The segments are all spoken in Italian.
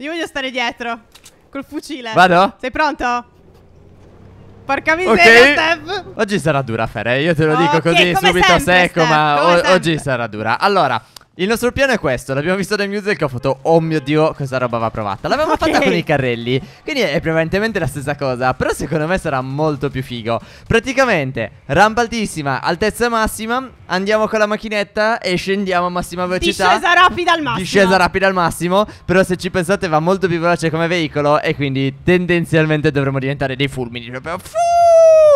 Io voglio stare dietro. Col fucile. Vado? Sei pronto? Porca miseria, okay. Steph. Oggi sarà dura, Fere. Io te lo oh, dico okay, così subito sempre, secco, Steph, ma oggi sarà dura. Allora, il nostro piano è questo, l'abbiamo visto da Music e ho fatto Oh mio dio, questa roba va provata L'avevamo okay. fatta con i carrelli Quindi è prevalentemente la stessa cosa Però secondo me sarà molto più figo Praticamente, rampa altissima, altezza massima Andiamo con la macchinetta e scendiamo a massima velocità Discesa rapida al massimo Discesa rapida al massimo Però se ci pensate va molto più veloce come veicolo E quindi tendenzialmente dovremo diventare dei fulmini Proprio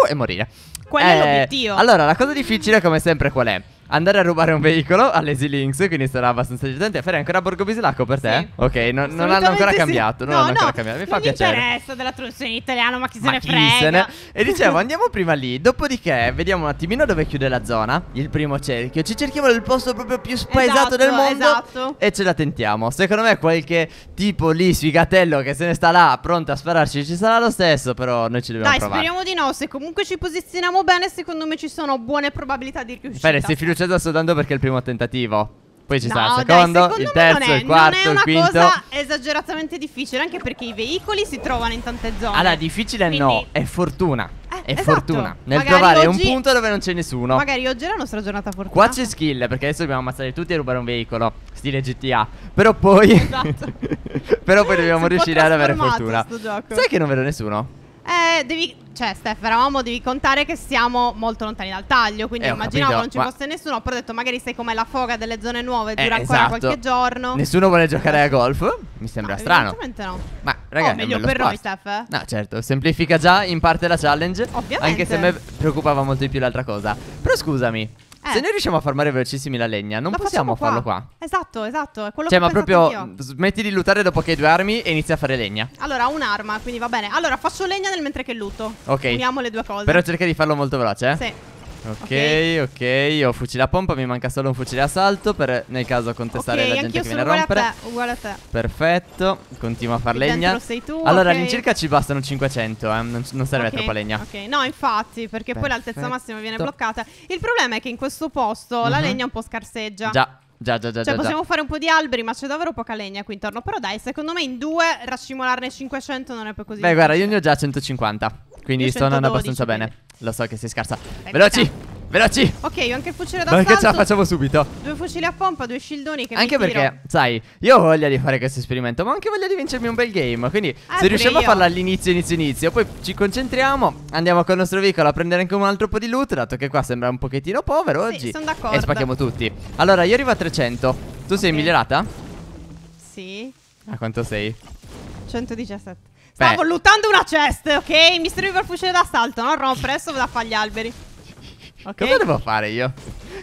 E morire Quello eh, è l'obiettivo Allora, la cosa difficile come sempre qual è? andare a rubare un veicolo all'Easy Links, quindi sarà abbastanza eccitante. Fare ancora Borgo Bislacco per te? Sì. Ok, no, non hanno ancora sì. cambiato. Non no, hanno no, ancora cambiato. Mi fa piacere. Mi interessa della traduzione in italiano, ma chi se ma ne chi frega. Se ne... E dicevo, andiamo prima lì. Dopodiché, vediamo un attimino dove chiude la zona. Il primo cerchio. Ci cerchiamo il posto proprio più spaesato esatto, del mondo. Esatto. E ce la tentiamo. Secondo me, qualche tipo lì, sfigatello che se ne sta là, pronto a spararci, ci sarà lo stesso. Però noi ci dobbiamo Dai, provare. Dai, speriamo di no. Se comunque ci posizioniamo bene, secondo me ci sono buone probabilità di riuscire. Bene, se fiduci crucetta soltanto perché è il primo tentativo. Poi ci no, sarà il secondo, dai, il terzo, è, il quarto, il quinto. Non è una cosa esageratamente difficile, anche perché i veicoli si trovano in tante zone. Allora, difficile Quindi... no, è fortuna. Eh, è esatto. fortuna nel magari trovare oggi... un punto dove non c'è nessuno. Magari oggi è la nostra giornata fortuna. Qua c'è skill, perché adesso dobbiamo ammazzare tutti e rubare un veicolo, stile GTA. Però poi esatto. Però poi dobbiamo si riuscire ad avere fortuna. Sai che non vedo nessuno? Eh, devi cioè Steph, eravamo, devi contare che siamo molto lontani dal taglio, quindi eh, immaginavo capito, non ci ma... fosse nessuno, però ho detto magari sei come la foga delle zone nuove, eh, dura eh, ancora esatto. qualche giorno. Nessuno vuole giocare a golf? Mi sembra no, ah, strano. no. Ma ragazzi, oh, meglio per sport. noi, Steph. Eh. No, certo, semplifica già in parte la challenge, Ovviamente. anche se a me preoccupava molto di più l'altra cosa. Però scusami, eh. Se noi riusciamo a farmare velocissimi la legna, non possiamo farlo qua. Esatto, esatto. È quello cioè, che ma proprio smetti di lutare dopo che hai due armi e inizia a fare legna. Allora, un'arma, quindi va bene. Allora, faccio legna nel mentre che luto. Ok. Uniamo le due cose. Però cerca di farlo molto veloce, eh? Sì. Okay, ok, ok, ho fucile a pompa, mi manca solo un fucile a salto per nel caso contestare okay, la gente che viene a rompere. A te, uguale a te. Perfetto, continua a far legna. Tu, allora okay. all'incirca ci bastano 500, eh. non, non, serve okay, troppa legna. Ok, no, infatti, perché Perfetto. poi l'altezza massima viene bloccata. Il problema è che in questo posto uh -huh. la mhm. legna un po' scarseggia. Già. Già, già, già. Cioè, già, possiamo già. fare un po' di alberi, ma c'è davvero poca legna qui intorno. Però dai, secondo me in due raccimolarne 500 non è poi così. Beh, difficile. guarda, io ne ho già 150. Quindi sto andando abbastanza quindi. bene. Lo so che sei scarsa. veloci! Veloci! Ok, ho anche il fucile d'assalto. Ma che ce la facciamo subito? Due fucili a pompa, due scildoni che Anche perché, tiro. sai, io ho voglia di fare questo esperimento, ma anche voglia di vincermi un bel game. Quindi, ah, se riusciamo io. a farlo all'inizio, inizio, inizio, poi ci concentriamo, andiamo col nostro veicolo a prendere anche un altro po' di loot, dato che qua sembra un pochettino povero sì, oggi. sono d'accordo. E spacchiamo tutti. Allora, io arrivo a 300. Tu okay. sei migliorata? Sì. A quanto sei? 117. Stavo Beh. una chest, ok? Mi serve per fucile d'assalto, non rompere, adesso vado a fare gli alberi. Okay. Cosa devo fare io?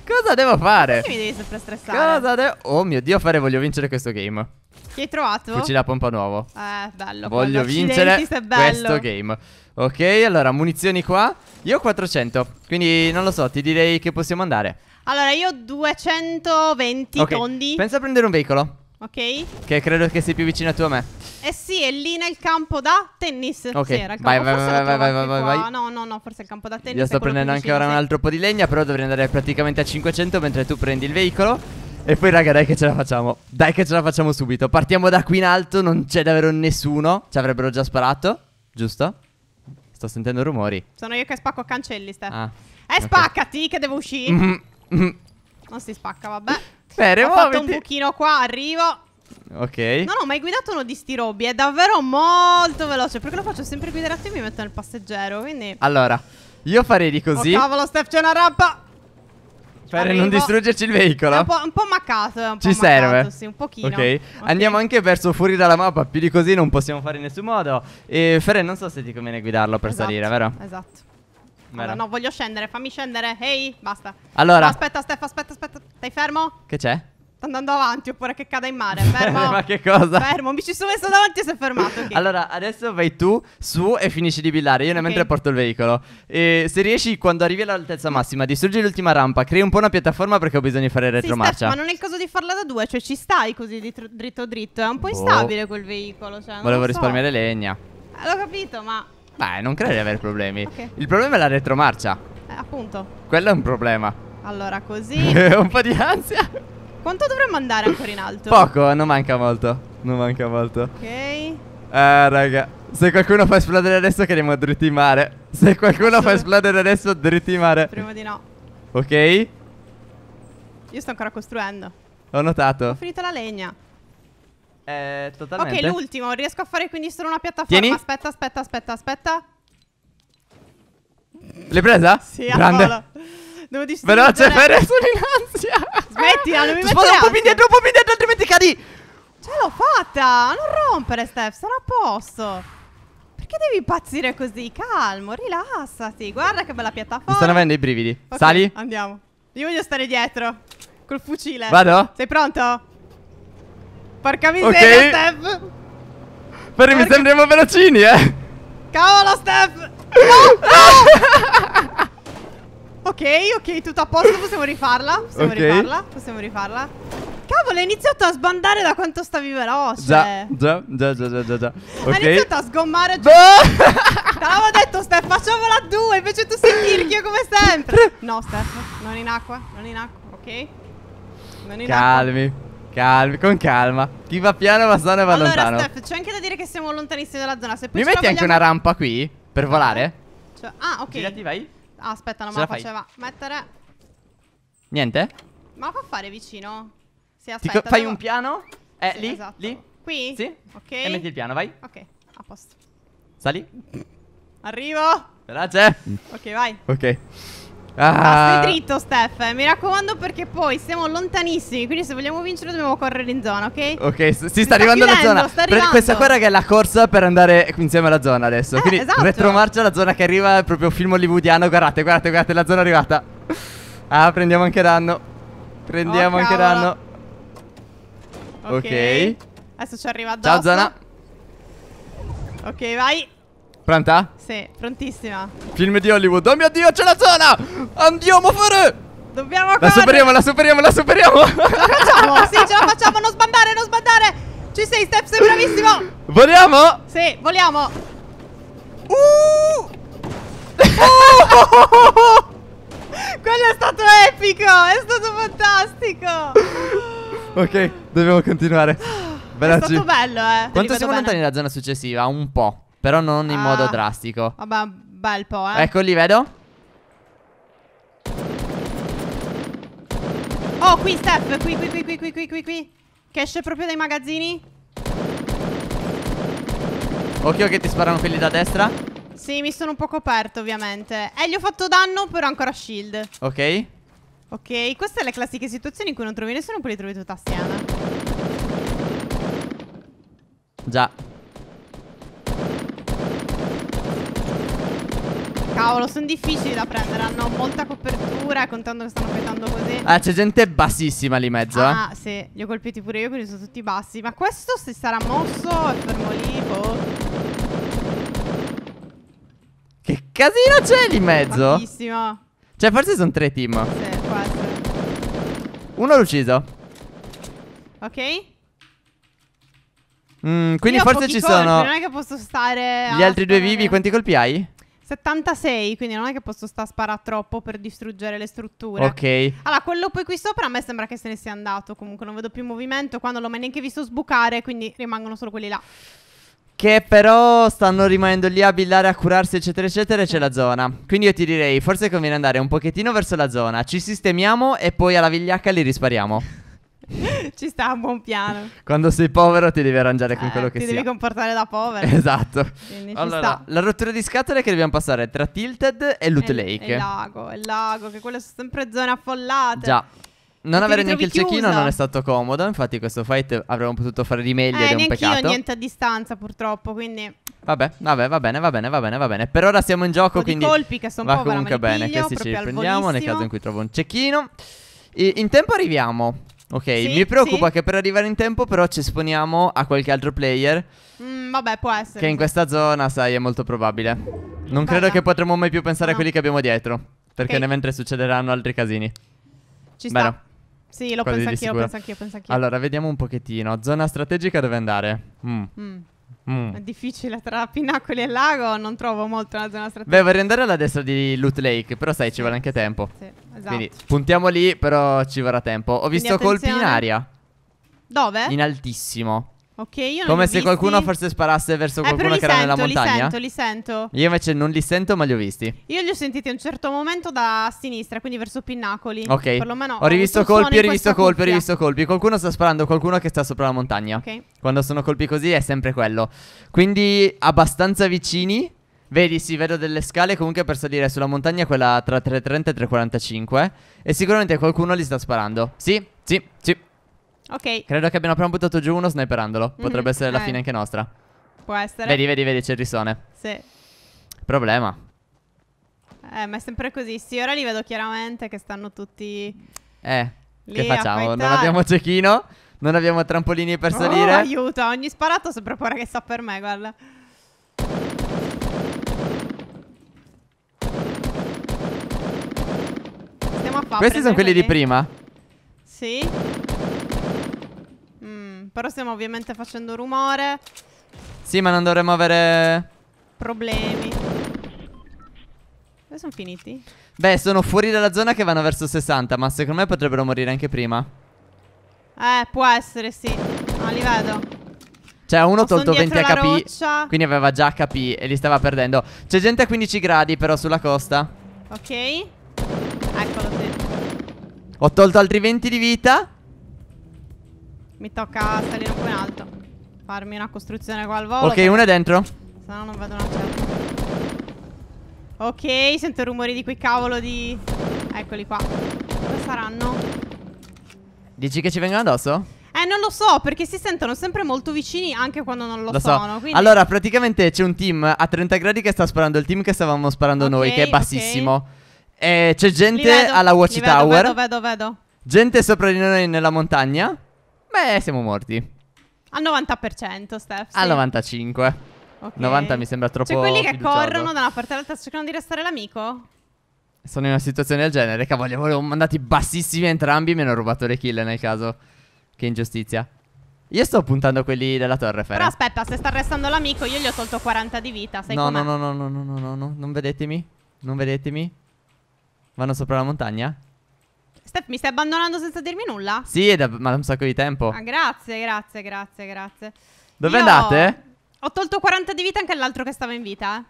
Cosa devo fare? Perché mi devi sempre stressare? Cosa Devo... Oh mio Dio, fare voglio vincere questo game. Che hai trovato? Fucile a pompa nuovo. Eh, bello. Voglio vincere questo game. Ok, allora, munizioni qua. Io ho 400, quindi non lo so, ti direi che possiamo andare. Allora, io ho 220 okay. tondi. Pensa a prendere un veicolo. Ok? Che credo che sei più vicino tu a me. Eh sì, è lì nel campo da tennis. Ok, Sera, vai, vai, vai, vai, vai, vai, vai, vai. No, no, no, forse è il campo da tennis. Io sto prendendo anche ora un altro po' di legna, però dovrei andare praticamente a 500 mentre tu prendi il veicolo. E poi raga dai che ce la facciamo Dai che ce la facciamo subito Partiamo da qui in alto Non c'è davvero nessuno Ci avrebbero già sparato Giusto? Sto sentendo rumori Sono io che spacco cancelli Steph ah, Eh okay. spaccati che devo uscire mm -hmm. Non si spacca vabbè Beh, remuoviti. Ho fatto un pochino qua, arrivo. Ok. No, no, ma hai guidato uno di sti robbi. È davvero molto veloce. Perché lo faccio sempre guidare a te e mi metto nel passeggero. Quindi. Allora, io farei di oh, così. Oh, cavolo, Steph, c'è una rampa. Per Arrivo. non distruggerci il veicolo. È un po', un po maccato. Un po Ci maccato, serve. Sì, un pochino. Okay. ok. Andiamo anche verso fuori dalla mappa. Più di così non possiamo fare in nessun modo. E Ferre, non so se ti conviene guidarlo per esatto. salire, vero? Esatto. Allora, no, voglio scendere, fammi scendere. Ehi, basta. Allora. No, aspetta, Stefano, aspetta, aspetta. Stai fermo? Che c'è? Sta andando avanti oppure che cada in mare. Fermo. Ma che cosa? Fermo, mi ci sono messo davanti e si è fermato. Okay. Allora, adesso vai tu su e finisci di billare. Io okay. mentre porto il veicolo. E se riesci, quando arrivi all'altezza massima, distruggi l'ultima rampa. Crei un po' una piattaforma perché ho bisogno di fare retromarcia. Sì, Steph, ma non è il caso di farla da due, cioè ci stai così dritto dritto. dritto. È un po' boh. instabile boh. quel veicolo. Cioè, Volevo so. risparmiare legna. Eh, l'ho capito, ma Beh, non credo di avere problemi. Okay. Il problema è la retromarcia. Eh, appunto. Quello è un problema. Allora, così. un po' di ansia. Quanto dovremmo andare ancora in alto? Poco, non manca molto. Non manca molto. Ok. Ah, raga. Se qualcuno fa esplodere adesso, cadiamo dritti in mare. Se qualcuno Assur fa esplodere adesso, dritti in mare. Prima di no. Ok. Io sto ancora costruendo. Ho notato. Ho finito la legna. Eh, totalmente. Ok, l'ultimo. Riesco a fare quindi solo una piattaforma. Tieni. Aspetta, aspetta, aspetta, aspetta. L'hai presa? Sì, Grande. Apolo. Devo distruggere. Veloce, Fere. Sono in ansia. Smettila, non mi metti Sposa un po' più indietro, un po' più indietro, altrimenti cadi. Ce l'ho fatta. Non rompere, Steph. Sono a posto. Perché devi impazzire così? Calmo, rilassati. Guarda che bella piattaforma. Mi stanno avendo i brividi. Okay, Sali. Andiamo. Io voglio stare dietro. Col fucile. Vado? Sei pronto? Porca miseria, okay. Steph! Però Porca... mi sembriamo velocini, eh! Cavolo, Steph! No! no! ok, ok, tutto a posto, possiamo rifarla. Possiamo okay. rifarla, possiamo rifarla. Cavolo, hai iniziato a sbandare da quanto stavi veloce. Già, già, già, già, già, già. Okay. iniziato a sgommare. Giù. No! Te l'avevo detto, Steph, facciamola a due, invece tu sei tirchio come sempre. No, Steph, non in acqua, non in acqua, ok? Non in Calmi. acqua. Calmi. Calmi, con calma. Chi va piano va sano e va allora, lontano. Allora, Steph, c'è anche da dire che siamo lontanissimi dalla zona. Se poi Mi metti vogliamo... anche una rampa qui per volare? Cioè, ah, ok. Girati, vai. Ah, aspetta, non me la, la faceva. Mettere. Niente? Ma la fa fare vicino? Sì, aspetta. Ti fai devo... un piano? Eh, sì, lì? Esatto. Lì? Qui? Sì. Ok. E metti il piano, vai. Ok, a posto. Sali. Arrivo. Veloce. Ok, vai. Ok. Ah. No, ah, stai dritto, Steph. Mi raccomando, perché poi siamo lontanissimi. Quindi, se vogliamo vincere, dobbiamo correre in zona, ok? Ok, si, si sta, arrivando alla zona. Sta arrivando. Questa guerra che è la corsa per andare insieme alla zona adesso. Eh, quindi, esatto. retromarcia, la zona che arriva è proprio film hollywoodiano. Guardate, guardate, guardate, la zona è arrivata. Ah, prendiamo anche danno. Prendiamo oh, anche danno. Ok. Adesso ci arriva addosso. Ciao, zona. Ok, vai. Pronta? Sì, prontissima. Film di Hollywood. Oh mio Dio, c'è la zona! Andiamo a fare! Dobbiamo La superiamo, la superiamo, la superiamo! Ce la facciamo, sì, ce la facciamo, non sbandare, non sbandare! Ci sei, Step, sei bravissimo! Voliamo? Sì, voliamo! Uh! uh! Quello è stato epico, è stato fantastico! ok, dobbiamo continuare. Bella è stato bello, eh. Quanto siamo bello. lontani dalla zona successiva? Un po'. Però non in ah. modo drastico. Vabbè, bel po', eh. Ecco, li vedo. Oh, qui Steph, qui, qui, qui, qui, qui, qui, qui, Che esce proprio dai magazzini. Occhio che ti sparano quelli da destra. Sì, mi sono un po' coperto, ovviamente. Eh, gli ho fatto danno, però ancora shield. Ok. Ok, queste sono le classiche situazioni in cui non trovi nessuno, poi li trovi tutti assieme. Già. Cavolo, sono difficili da prendere, hanno molta copertura contando che stanno fightando così. Ah, c'è gente bassissima lì in mezzo, eh. ah, eh. sì, li ho colpiti pure io, quindi sono tutti bassi. Ma questo se sarà mosso è fermo lì, boh. Che casino c'è lì in mezzo? Bellissimo. Cioè, forse sono tre team. Sì, può Uno l'ho ucciso. Ok. Mm, quindi forse ci colpi, sono. Non è che posso stare. Gli altri due vivi, quanti colpi hai? 76, quindi non è che posso sta sparare troppo per distruggere le strutture. Ok. Allora, quello poi qui sopra a me sembra che se ne sia andato. Comunque non vedo più movimento. Quando l'ho mai neanche visto sbucare, quindi rimangono solo quelli là. Che però stanno rimanendo lì a billare, a curarsi, eccetera, eccetera. E c'è la zona. Quindi io ti direi, forse conviene andare un pochettino verso la zona. Ci sistemiamo e poi alla vigliacca li rispariamo. Ci sta a buon piano. Quando sei povero ti devi arrangiare con eh, quello che ti sia. Ti devi comportare da povero. Esatto. allora, la rottura di scatole che dobbiamo passare tra Tilted e Loot Lake. E, e lago, il lago, che quelle sono sempre zone affollate. Già. Non avere neanche il cecchino non è stato comodo, infatti questo fight avremmo potuto fare di meglio eh, ed è un peccato. Eh, niente a distanza purtroppo, quindi... Vabbè, vabbè, va bene, va bene, va bene, va bene. Per ora siamo in gioco, quindi... colpi che sono Va povera, comunque bene, piglio, questi ce li prendiamo nel caso in cui trovo un cecchino. E in tempo arriviamo. Ok, sì, mi preoccupa sì. che per arrivare in tempo però ci esponiamo a qualche altro player. Mm, vabbè, può essere. Che in questa zona, sai, è molto probabile. Non Guarda. credo che potremo mai più pensare no. a quelli che abbiamo dietro. Perché okay. mentre succederanno altri casini. Ci sta. Bene. Sì, lo penso anch'io, penso anch'io, penso anch'io. Allora, vediamo un pochettino. Zona strategica dove andare? Mm. Mm. Mm. È difficile tra Pinnacoli e Lago, non trovo molto una zona strategica. Beh, vorrei andare alla destra di Loot Lake, però sai, ci vuole anche tempo. Sì, esatto. Quindi puntiamo lì, però ci vorrà tempo. Ho visto colpi in aria. Dove? In altissimo. Ok, io Come se visti. qualcuno forse sparasse verso eh, qualcuno che era nella montagna. Li sento, li sento. Io invece non li sento, ma li ho visti. Io li ho sentiti a un certo momento da sinistra, quindi verso Pinnacoli. Ok. Perlomeno ho rivisto colpi, ho rivisto colpi, cuffia. ho rivisto colpi. Qualcuno sta sparando, qualcuno che sta sopra la montagna. Ok. Quando sono colpi così è sempre quello. Quindi abbastanza vicini. Vedi, sì, vedo delle scale comunque per salire sulla montagna, quella tra 3.30 e 3.45. E sicuramente qualcuno li sta sparando. Sì, sì, sì. Ok. Credo che abbiamo appena buttato giù uno sniperandolo. Mhm. Potrebbe mm -hmm. essere la eh. fine anche nostra. Può essere. Vedi, vedi, vedi, c'è il risone. Sì. Problema. Eh, ma è sempre così. Sì, ora li vedo chiaramente che stanno tutti. Eh. Lì, che facciamo? Non abbiamo cecchino. Non abbiamo trampolini per oh, salire. Aiuto, ogni sparato sembra paura che sta per me, guarda. Stiamo a fa, Questi sono quelli lì. di prima? Sì. Però stiamo ovviamente facendo rumore. Sì, ma non dovremmo avere... Problemi. Dove sono finiti? Beh, sono fuori dalla zona che vanno verso 60, ma secondo me potrebbero morire anche prima. Eh, può essere, sì. No, li vedo. Cioè, uno ha tolto 20 HP, roccia. quindi aveva già HP e li stava perdendo. C'è gente a 15 gradi, però, sulla costa. Ok. Eccolo, sì. Ho tolto altri 20 di vita. Mi tocca salire un po' in alto. Farmi una costruzione qua al volo. Ok, uno è dentro. Se no non vedo una certa. Ok, sento rumori di quei cavolo di... Eccoli qua. Dove saranno? Dici che ci vengono addosso? Eh, non lo so, perché si sentono sempre molto vicini anche quando non lo, lo sono. So. Quindi... Allora, praticamente c'è un team a 30 gradi che sta sparando il team che stavamo sparando okay, noi, che è bassissimo. Okay. Eh, e c'è gente vedo, alla Watch Tower. Vedo, vedo, vedo. Gente sopra di noi nella montagna. Beh, siamo morti. Al 90%, Steph. Sì. Al 95%. Okay. 90 mi sembra troppo. Cioè, quelli che fiduciato. corrono da una parte all'altra cercano di restare l'amico. Sono in una situazione del genere. Cavolo, volevo mandati bassissimi entrambi. Mi hanno rubato le kill nel caso. Che ingiustizia. Io sto puntando quelli della torre, Fera. Però aspetta, se sta restando l'amico, io gli ho tolto 40 di vita. Sai no, no, no, no, no, no, no, no, non vedetemi. Non vedetemi. Vanno sopra la montagna? Steph, mi stai abbandonando senza dirmi nulla? Sì, è da ma un sacco di tempo. Ah, grazie, grazie, grazie, grazie. Dove Io andate? Ho tolto 40 di vita anche all'altro che stava in vita. Eh.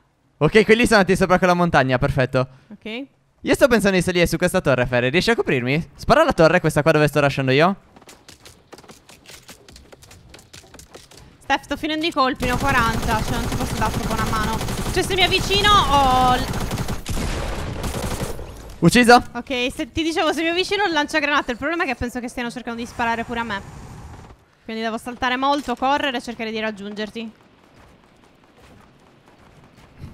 Ok, quelli sono andati sopra quella montagna, perfetto. Ok. Io sto pensando di salire su questa torre, Ferre. Riesci a coprirmi? Spara la torre, questa qua dove sto lasciando io. Steph, sto finendo i colpi, ne ho 40. Cioè, non ti posso dare troppo una mano. Cioè, se mi avvicino ho Ucciso? Ok, se ti dicevo, se mi avvicino il granate, Il problema è che penso che stiano cercando di sparare pure a me. Quindi devo saltare molto, correre e cercare di raggiungerti.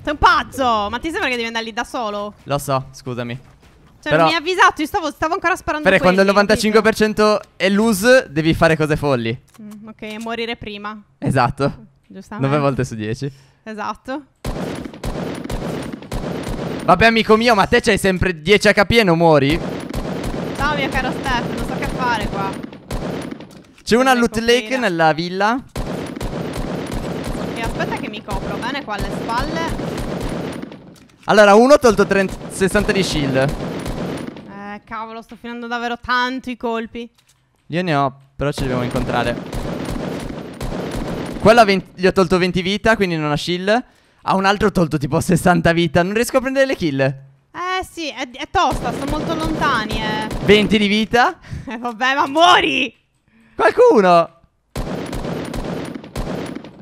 Sei un pazzo! Ma ti sembra che devi andare lì da solo? Lo so, scusami. Cioè, Però... non mi hai avvisato, io stavo, stavo ancora sparando Però quando il 95% è lose, devi fare cose folli. Mm, ok, morire prima. Esatto. Giustamente. 9 volte su 10. Esatto. Vabbè amico mio, ma te c'hai sempre 10 HP e non muori? No mio caro Steph, non so che fare qua. C'è una loot lake nella villa. E aspetta che mi copro bene qua alle spalle. Allora, uno ha tolto 30, 60 di shield. Eh, cavolo, sto finendo davvero tanto i colpi. Io ne ho, però ci dobbiamo incontrare. Quello gli ho tolto 20 vita, quindi non ha shield. A un altro ho tolto tipo 60 vita. Non riesco a prendere le kill. Eh sì, è, è tosta, sono molto lontani, eh. 20 di vita? Eh vabbè, ma muori! Qualcuno!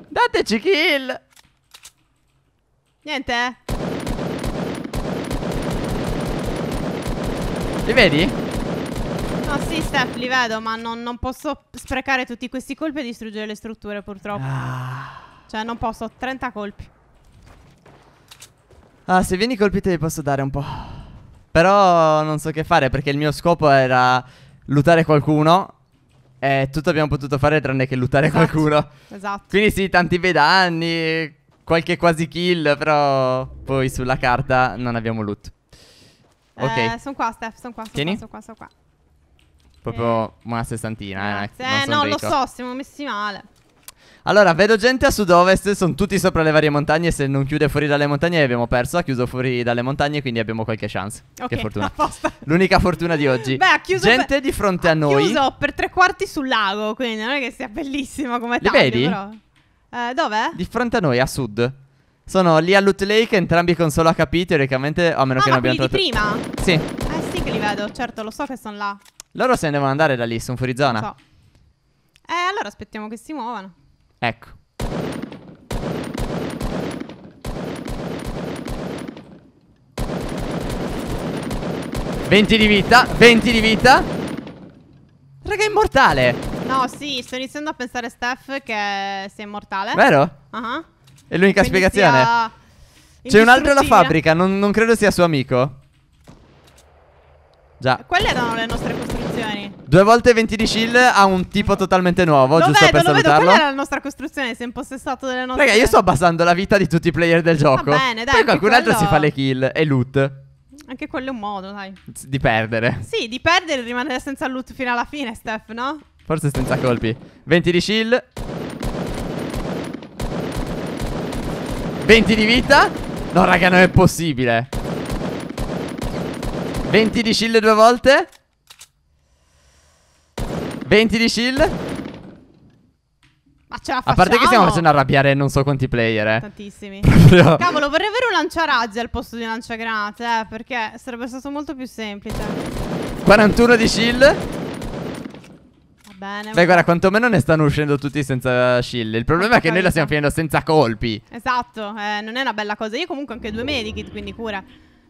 Dateci kill! Niente? Eh. Li vedi? No, sì, Steph, li vedo, ma non, non posso sprecare tutti questi colpi e distruggere le strutture, purtroppo. Ah. Cioè, non posso, ho 30 colpi. Ah, se vieni colpito te posso dare un po'. Però non so che fare perché il mio scopo era lutare qualcuno. E tutto abbiamo potuto fare tranne che lutare esatto. qualcuno. Esatto. Quindi sì, tanti bei danni, qualche quasi kill, però poi sulla carta non abbiamo loot. Ok. Eh, sono qua, Steph, sono qua, sono qua, sono qua, sono qua. Proprio eh. una sessantina, eh, Grazie. eh. Eh, no, ricco. lo so, siamo messi male. Allora, vedo gente a sud-ovest, sono tutti sopra le varie montagne. Se non chiude fuori dalle montagne, abbiamo perso. Ha chiuso fuori dalle montagne, quindi abbiamo qualche chance. Okay, che fortuna. Apposta. L'unica fortuna di oggi. Beh, ha chiuso. Gente per... di fronte ha a noi. Ha chiuso per tre quarti sul lago, quindi non è che sia bellissimo come taglio, vedi? però. Eh, dov'è? Di fronte a noi, a sud. Sono lì a Loot Lake, entrambi con solo HP, teoricamente, a meno ah, che non abbiamo trovato... prima? Sì. Eh sì che li vedo, certo, lo so che sono là. Loro se ne devono andare da lì, sono fuori zona. So. Eh, allora aspettiamo che si muovano. Ecco. Venti di vita, 20 di vita. Raga, è immortale. No, sì, sto iniziando a pensare Steph che sia immortale. Vero? Ah. Uh -huh. È l'unica spiegazione. C'è un altro alla fabbrica, non, non credo sia suo amico. Già. Quelle erano le nostre costruzioni. Due volte 20 di shield a un tipo totalmente nuovo. Lo giusto vedo, per lo salutarlo. vedo. Quella era la nostra costruzione. Si è impossessato delle nostre. Raga, io sto abbassando la vita di tutti i player del gioco. Va bene, dai. Poi qualcun quello... altro si fa le kill e loot. Anche quello è un modo, dai. Di perdere. Sì, di perdere e rimanere senza loot fino alla fine, Steph, no? Forse senza colpi. 20 di shield. 20 di vita. No, raga, non è possibile. 20 di shield due volte 20 di shield Ma ce la facciamo A parte che stiamo facendo arrabbiare non so quanti player eh. Tantissimi Proprio... Cavolo vorrei avere un lanciarazzi al posto di un lanciagranate eh, Perché sarebbe stato molto più semplice 41 di shield Bene. Beh, guarda, quantomeno ne stanno uscendo tutti senza shield. Il problema è che ecco, noi la ecco. stiamo finendo senza colpi. Esatto, eh, non è una bella cosa. Io comunque ho anche due medikit, quindi cura.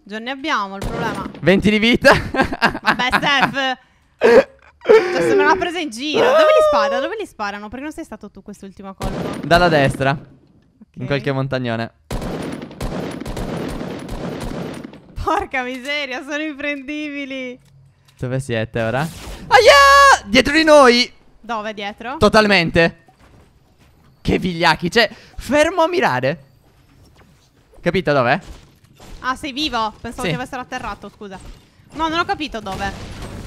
Già ne abbiamo il problema. 20 di vita. Vabbè, Steph. cioè, se me l'ha presa in giro. Dove li spara? Dove li sparano? Perché non sei stato tu quest'ultimo colpo? Dalla destra. Okay. In qualche montagnone. Porca miseria, sono imprendibili. Dove siete ora? Aia! Dietro di noi! Dove dietro? Totalmente. Che vigliacchi, cioè, fermo a mirare. Capito dov'è? Ah, sei vivo? Pensavo sì. di essere atterrato, scusa. No, non ho capito dove.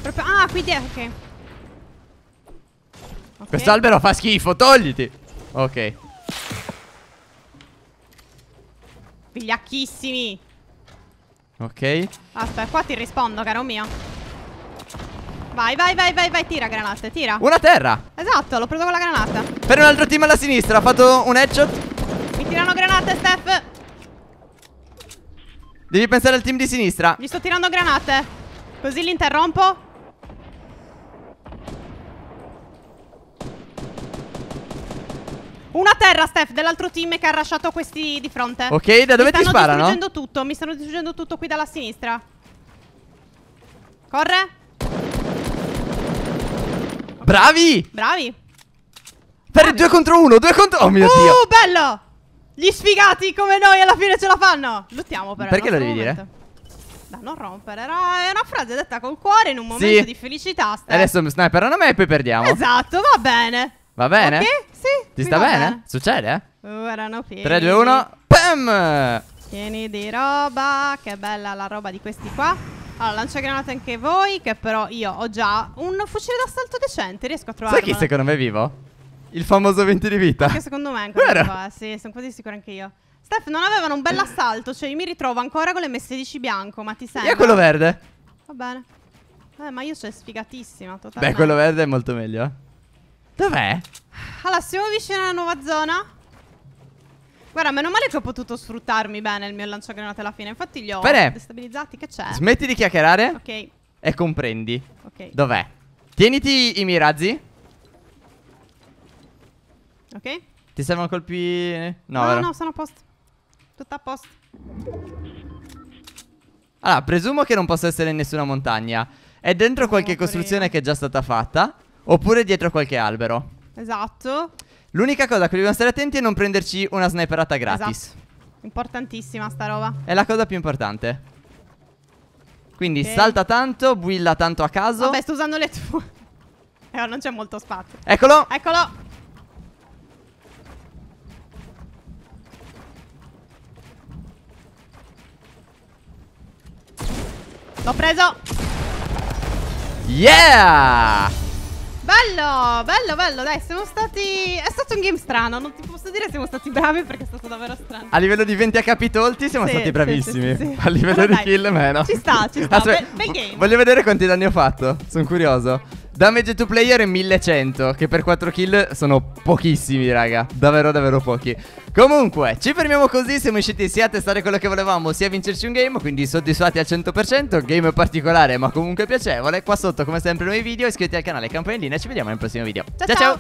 Proprio... Ah, qui dietro, ok. Okay. Quest'albero fa schifo, togliti Ok Vigliacchissimi Ok Aspetta, qua ti rispondo, caro mio Vai, vai, vai, vai, vai, tira granate, tira Una terra Esatto, l'ho preso con la granata Per un altro team alla sinistra, ha fatto un headshot Mi tirano granate, Steph Devi pensare al team di sinistra. Gli sto tirando granate. Così li interrompo. Una terra, Steph, dell'altro team che ha rasciato questi di fronte. Ok, da dove ti sparano? Mi stanno distruggendo tutto, mi stanno distruggendo tutto qui dalla sinistra. Corre. Bravi! Bravi! Per Bravi. due contro uno, due contro... Oh mio uh, Dio! Uh, bello! Gli sfigati come noi alla fine ce la fanno. Lottiamo però. Perché lo devi momento. dire? Da non rompere. Era una frase detta col cuore in un momento sì. di felicità. Steph. Adesso mi a me e poi perdiamo. Esatto, va bene. Va bene? Ok, sì. Ti sta bene? bene? Succede? Eh? Uh, erano pieni. 3, 2, 1. Pam! Tieni di roba. Che bella la roba di questi qua. Allora, granate anche voi, che però io ho già un fucile d'assalto decente, riesco a trovarlo. Sai chi secondo me è vivo? Il famoso 20 di vita. Anche secondo me è ancora Vero? qua. Sì, sono quasi sicuro anche io. Steph, non avevano un bel assalto. Cioè, io mi ritrovo ancora con le m 16 bianco, ma ti sembra? Io quello verde. Va bene. Eh, ma io sono sfigatissima. Totalmente. Beh, quello verde è molto meglio. Dov'è? Allora, siamo vicini alla nuova zona. Guarda, meno male che ho potuto sfruttarmi bene il mio lancio lanciagranate alla fine. Infatti li ho Bene. destabilizzati. Che c'è? Smetti di chiacchierare. Ok. E comprendi. Ok. Dov'è? Tieniti i miei razzi. Ok. Ti servono colpi? No, no, no, sono a posto. Tutto a posto. Allora, presumo che non possa essere in nessuna montagna. È dentro no, qualche costruzione io. che è già stata fatta. Oppure dietro qualche albero. Esatto. L'unica cosa a cui dobbiamo stare attenti è non prenderci una sniperata gratis. Esatto. Importantissima sta roba. È la cosa più importante. Quindi okay. salta tanto, builla tanto a caso. Vabbè, sto usando le tue. eh, non c'è molto spazio. Eccolo! Eccolo! L'ho preso Yeah Bello, bello, bello, dai, siamo stati... È stato un game strano, non ti posso dire siamo stati bravi perché è stato davvero strano. A livello di 20 HP tolti siamo sì, stati bravissimi, sì, sì, a livello Però di dai. kill meno. Ci sta, ci sta, Aspetta, Be bel game. Voglio vedere quanti danni ho fatto, sono curioso. Damage to player 1100 Che per 4 kill sono pochissimi raga Davvero davvero pochi Comunque ci fermiamo così Siamo riusciti sia a testare quello che volevamo Sia a vincerci un game Quindi soddisfatti al 100% Game particolare ma comunque piacevole Qua sotto come sempre nuovi video Iscriviti al canale campanellina ci vediamo nel prossimo video ciao, ciao. ciao.